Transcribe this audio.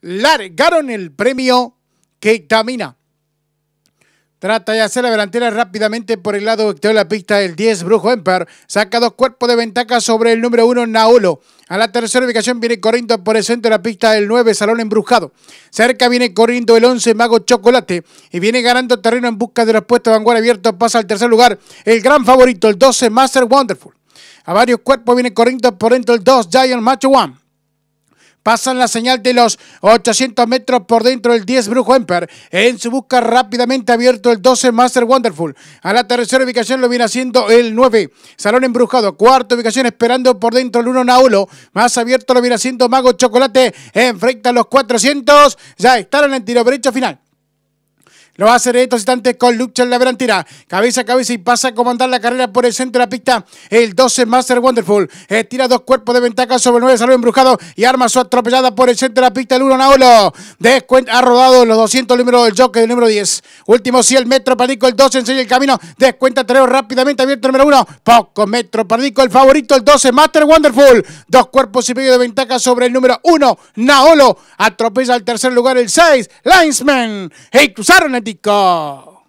largaron el premio que camina. Trata de hacer la delantera rápidamente por el lado exterior de la pista. El 10, Brujo Emperor, saca dos cuerpos de ventaja sobre el número 1, naolo. A la tercera ubicación viene corriendo por el centro de la pista el 9, Salón Embrujado. Cerca viene corriendo el 11, Mago Chocolate. Y viene ganando terreno en busca de los puestos de vanguardia abiertos. Pasa al tercer lugar el gran favorito, el 12, Master Wonderful. A varios cuerpos viene corriendo por dentro el 2, Giant Macho One. Pasan la señal de los 800 metros por dentro del 10 Brujo Emper. En su busca rápidamente abierto el 12 Master Wonderful. A la tercera ubicación lo viene haciendo el 9. Salón Embrujado. Cuarta ubicación esperando por dentro el 1 Naulo. Más abierto lo viene haciendo Mago Chocolate. Enfrenta los 400. Ya están en el tiro derecho final. Lo va a hacer en estos instantes con Lucha en la delantera. Cabeza a cabeza y pasa a comandar la carrera por el centro de la pista. El 12 Master Wonderful. Estira eh, dos cuerpos de ventaja sobre el 9 Salud Embrujado y arma su atropellada por el centro de la pista. El 1 Naolo. Descuenta, ha rodado los 200 número del Joker del número 10. Último sí el Metro Pardico. El 12 enseña el camino. Descuenta Tereo rápidamente abierto el número 1. Poco Metro Pardico. El favorito el 12 Master Wonderful. Dos cuerpos y medio de ventaja sobre el número 1 Naolo. Atropella al tercer lugar el 6 Linesman. Hey, cruzaron el car.